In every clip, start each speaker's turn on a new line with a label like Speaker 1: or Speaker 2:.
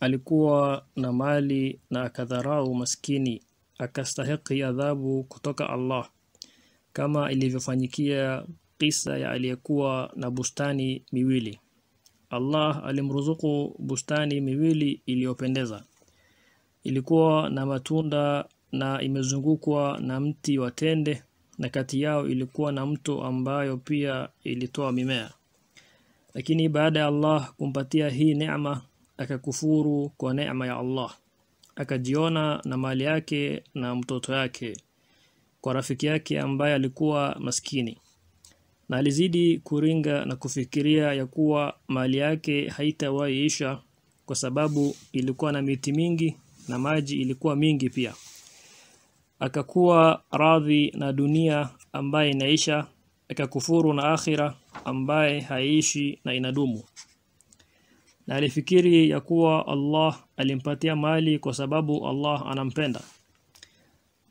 Speaker 1: alikuwa na mali na akadharau maskini akastahiki adhabu kutoka Allah kama ilivyofanyikia kisa ya aliyekuwa na bustani miwili Allah alimruzuku bustani miwili iliyopendeza ilikuwa na matunda na imezungukwa na mti wa tende na kati yao ilikuwa na mto ambayo pia ilitoa mimea lakini baada ya Allah kumpatia hii neema akakufuru kwa neema ya Allah akajiona na mali yake na mtoto yake kwa rafiki yake ambaye alikuwa maskini na alizidi kuringa na kufikiria ya kuwa mali yake haitawaiisha kwa sababu ilikuwa na miti mingi na maji ilikuwa mingi pia akakuwa radhi na dunia ambaye inaisha akakufuru na akhira ambaye haiishi na inadumu na alifikiri ya kuwa Allah alimpatia mali kwa sababu Allah anampenda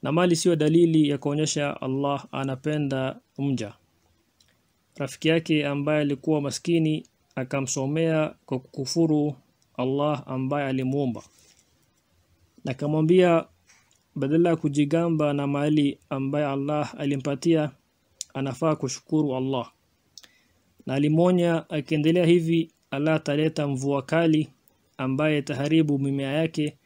Speaker 1: na mali siyo dalili ya kuonyesha Allah anapenda mja rafiki yake ambaye alikuwa maskini akamsomea kwa kukufuru Allah ambaye alimuumba na akamwambia badala ya kujigamba na mali ambaye Allah alimpatia anafaa kushukuru Allah na alimwonya akiendelea hivi Allah ataleta mvua kali ambaye taharibu mimea yake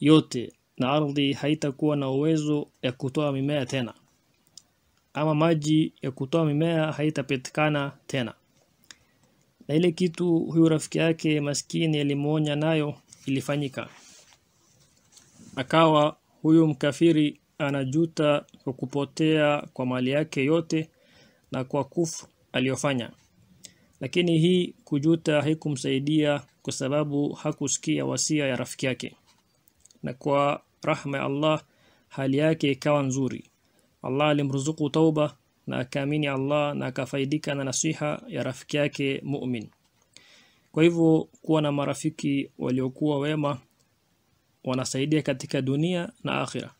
Speaker 1: yote na ardhi haitakuwa na uwezo ya kutoa mimea tena ama maji ya kutoa mimea haitapatikana tena na ile kitu huyu rafiki yake maskini alimuonya nayo ilifanyika akawa huyu mkafiri anajuta kwa kupotea kwa mali yake yote na kwa kufu aliyofanya lakini hii kujuta haikumsaidia kwa sababu hakusikia wasia ya rafiki yake na kwa rahma ya Allah hali yake ikawa nzuri Allah alimruzuku tauba na akaamini Allah na akafaidika na nasiha ya rafiki yake mu'min kwa hivyo kuwa na marafiki waliokuwa wema wanasaidia katika dunia na akhira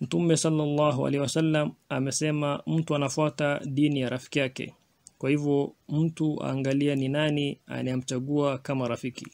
Speaker 1: Mtume sallallahu alaihi wasallam amesema mtu anafuata dini ya rafiki yake kwa hivyo mtu aangalia ni nani anayemchagua kama rafiki.